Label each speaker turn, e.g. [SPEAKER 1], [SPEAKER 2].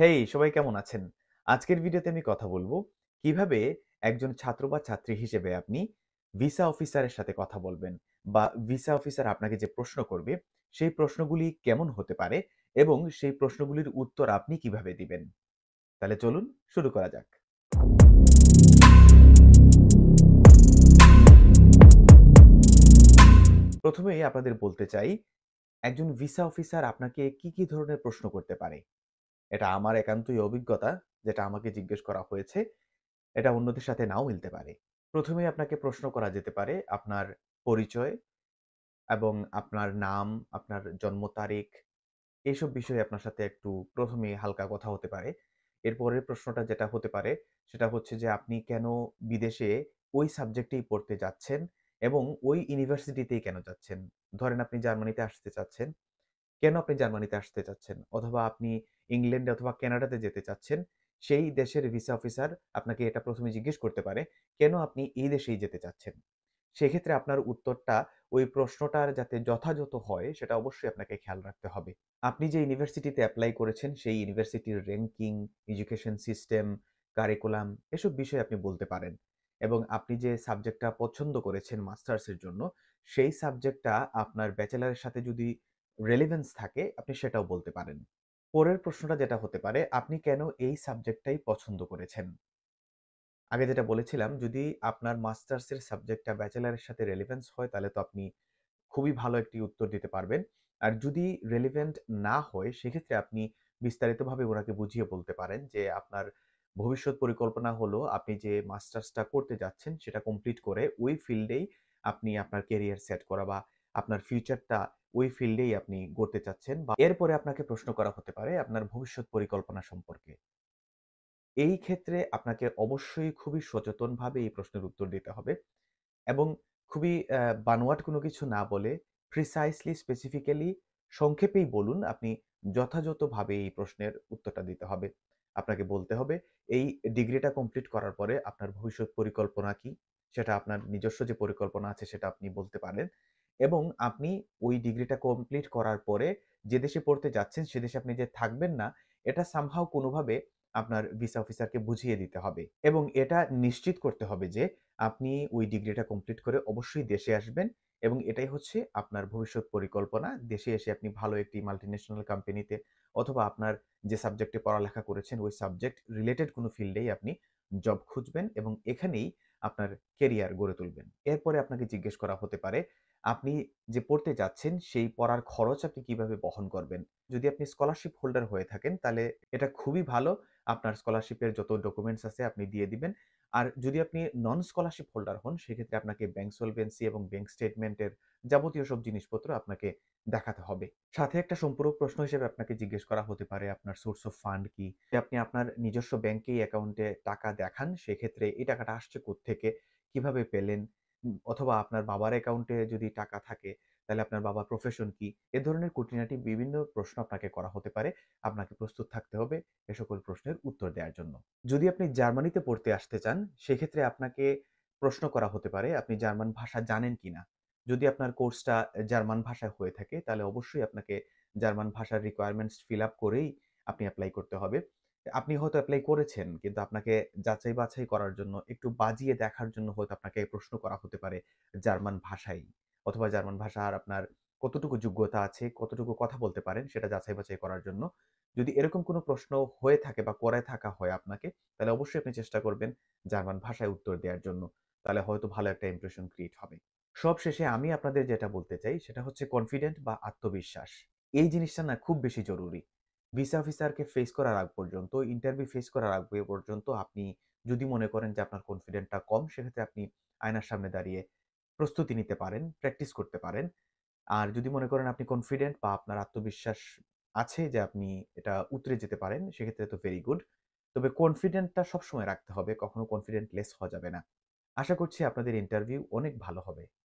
[SPEAKER 1] হেই সবাই কেমন আছেন আজকের ভিডিওতে আমি কথা বলবো কিভাবে একজন ছাত্র বা ছাত্রী হিসেবে আপনি ভিসা অফিসারের সাথে কথা বলবেন বা ভিসা অফিসার আপনাকে যে প্রশ্ন করবে সেই প্রশ্নগুলি কেমন হতে পারে এবং সেই প্রশ্নগুলির উত্তর আপনি কিভাবে দিবেন তাহলে চলুন শুরু করা যাক প্রথমেই আপনাদের বলতে চাই একজন ভিসা অফিসার আপনাকে কি কি ধরনের প্রশ্ন করতে পারে এটা আমার একান্তই অভিজ্ঞতা যেটা আমাকে জিজ্ঞেস করা হয়েছে এটা অন্যদের সাথে নাও মিলতে পারে প্রথমে আপনাকে প্রশ্ন করা যেতে পারে আপনার পরিচয় এবং আপনার নাম আপনার জন্ম তারিখ এইসব বিষয়ে আপনার সাথে একটু প্রথমে হালকা কথা হতে পারে এরপরের প্রশ্নটা যেটা হতে পারে সেটা হচ্ছে যে আপনি কেন বিদেশে ওই সাবজেক্টেই পড়তে যাচ্ছেন এবং ওই ইউনিভার্সিটিতেই কেন যাচ্ছেন ধরেন আপনি জার্মানিতে আসতে চাচ্ছেন কেন আপনি জার্মানিতে আসতে চাচ্ছেন অথবা আপনি ইংল্যান্ডে অথবা কানাডাতে যেতে চাচ্ছেন সেই দেশের ভিসা অফিসার আপনাকে এটা প্রথমে জিজ্ঞেস করতে পারে কেন আপনি এই দেশেই যেতে চাচ্ছেন সেক্ষেত্রে আপনার উত্তরটা ওই প্রশ্নটার যাতে যথাযথ হয় সেটা অবশ্যই আপনাকে খেয়াল রাখতে হবে আপনি যে ইউনিভার্সিটিতে অ্যাপ্লাই করেছেন সেই ইউনিভার্সিটির র্যাঙ্কিং এডুকেশন সিস্টেম কারিকুলাম এসব বিষয়ে আপনি বলতে পারেন এবং আপনি যে সাবজেক্টটা পছন্দ করেছেন মাস্টার্সের জন্য সেই সাবজেক্টটা আপনার ব্যাচেলারের সাথে যদি রেলিভেন্স থাকে আপনি সেটাও বলতে পারেন পরের প্রশ্নটা যেটা হতে পারে আপনি কেন এই সাবজেক্টটাই পছন্দ করেছেন আগে যেটা বলেছিলাম যদি আপনার মাস্টার্সের সাবজেক্টটা ব্যাচেলারের সাথে রেলিভেন্স হয় তাহলে তো আপনি খুবই ভালো একটি উত্তর দিতে পারবেন আর যদি রেলিভেন্ট না হয় সেক্ষেত্রে আপনি বিস্তারিতভাবে ওনাকে বুঝিয়ে বলতে পারেন যে আপনার ভবিষ্যৎ পরিকল্পনা হলো আপনি যে মাস্টার্সটা করতে যাচ্ছেন সেটা কমপ্লিট করে ওই ফিল্ডেই আপনি আপনার কেরিয়ার সেট করা বা আপনার ফিউচারটা ওই ফিল্ডেই আপনি গড়তে চাচ্ছেন বা এরপরে আপনাকে প্রশ্ন করা হতে পারে আপনার ভবিষ্যৎ পরিকল্পনা সম্পর্কে এই ক্ষেত্রে আপনাকে অবশ্যই খুবই সচেতনভাবে এই প্রশ্নের উত্তর দিতে হবে এবং খুবই বানোয়াট কোনো কিছু না বলে প্রিসাইসলি স্পেসিফিক্যালি সংক্ষেপেই বলুন আপনি যথাযথভাবে এই প্রশ্নের উত্তরটা দিতে হবে আপনাকে বলতে হবে এই ডিগ্রিটা কমপ্লিট করার পরে আপনার ভবিষ্যৎ পরিকল্পনা কি সেটা আপনার নিজস্ব যে পরিকল্পনা আছে সেটা আপনি বলতে পারেন এবং আপনি ওই ডিগ্রিটা কমপ্লিট করার পরে যে দেশে পড়তে যাচ্ছেন সে দেশে আপনি যে থাকবেন না এটা সামহাও কোনোভাবে আপনার ভিসা অফিসারকে বুঝিয়ে দিতে হবে এবং এটা নিশ্চিত করতে হবে যে আপনি ওই ডিগ্রিটা কমপ্লিট করে অবশ্যই দেশে আসবেন এবং এটাই হচ্ছে আপনার ভবিষ্যৎ পরিকল্পনা দেশে এসে আপনি ভালো একটি মাল্টিন্যাশনাল কোম্পানিতে অথবা আপনার যে সাবজেক্টে পড়ালেখা করেছেন ওই সাবজেক্ট রিলেটেড কোনো ফিল্ডেই আপনি জব খুঁজবেন এবং এখানেই আপনার কেরিয়ার গড়ে তুলবেন এরপরে আপনাকে জিজ্ঞেস করা হতে পারে আপনি যে পড়তে যাচ্ছেন সেই পড়ার খরচ আপনি কিভাবে বহন করবেন যদি আপনি স্কলারশিপ হোল্ডার হয়ে থাকেন তাহলে এটা খুবই ভালো আপনার স্কলারশিপের যত ডকুমেন্টস আছে আপনি দিয়ে দিবেন আর যদি আপনি নন স্কলারশিপ হোল্ডার হন সেক্ষেত্রে আপনাকে ব্যাংক সলভেন্সি এবং ব্যাংক স্টেটমেন্টের যাবতীয় সব জিনিসপত্র আপনাকে দেখাতে হবে সাথে একটা সম্পূরক প্রশ্ন হিসেবে আপনাকে জিজ্ঞেস করা হতে পারে আপনার সোর্স অফ ফান্ড কি আপনি আপনার নিজস্ব ব্যাংকেই অ্যাকাউন্টে টাকা দেখান সেক্ষেত্রে এই টাকাটা আসছে থেকে কিভাবে পেলেন অথবা আপনার বাবার অ্যাকাউন্টে যদি টাকা থাকে তাহলে আপনার বাবার প্রফেশন কি এ ধরনের কুটিনাটি বিভিন্ন প্রশ্ন আপনাকে করা হতে পারে আপনাকে প্রস্তুত থাকতে হবে এ সকল প্রশ্নের উত্তর দেওয়ার জন্য যদি আপনি জার্মানিতে পড়তে আসতে চান সেক্ষেত্রে আপনাকে প্রশ্ন করা হতে পারে আপনি জার্মান ভাষা জানেন কিনা যদি আপনার কোর্সটা জার্মান ভাষায় হয়ে থাকে তাহলে অবশ্যই আপনাকে জার্মান ভাষার রিকোয়ারমেন্টস ফিল আপ করেই আপনি অ্যাপ্লাই করতে হবে আপনি হয়তো অ্যাপ্লাই করেছেন কিন্তু আপনাকে যাচাই বাছাই করার জন্য একটু বাজিয়ে দেখার জন্য হয়তো আপনাকে প্রশ্ন করা হতে পারে জার্মান ভাষাই অথবা জার্মান ভাষার আপনার কতটুকু যোগ্যতা আছে কতটুকু কথা বলতে পারেন সেটা যাচাই বাছাই করার জন্য যদি এরকম কোনো প্রশ্ন হয়ে থাকে বা করে থাকা হয় আপনাকে তাহলে অবশ্যই আপনি চেষ্টা করবেন জার্মান ভাষায় উত্তর দেওয়ার জন্য তাহলে হয়তো ভালো একটা ইমপ্রেশন ক্রিয়েট হবে সব শেষে আমি আপনাদের যেটা বলতে চাই সেটা হচ্ছে কনফিডেন্ট বা আত্মবিশ্বাস এই জিনিসটা না খুব বেশি জরুরি ভিসা অফিসারকে ফেস করার আগ পর্যন্ত ইন্টারভিউ ফেস করার আগ পর্যন্ত আপনি যদি মনে করেন যে আপনার কনফিডেন্টটা কম সেক্ষেত্রে আপনি আয়নার সামনে দাঁড়িয়ে প্রস্তুতি নিতে পারেন প্র্যাকটিস করতে পারেন আর যদি মনে করেন আপনি কনফিডেন্ট বা আপনার আত্মবিশ্বাস আছে যে আপনি এটা উতরে যেতে পারেন সেক্ষেত্রে তো ভেরি গুড তবে কনফিডেন্টটা সবসময় রাখতে হবে কখনো কনফিডেন্ট লেস হওয়া যাবে না আশা করছি আপনাদের ইন্টারভিউ অনেক ভালো হবে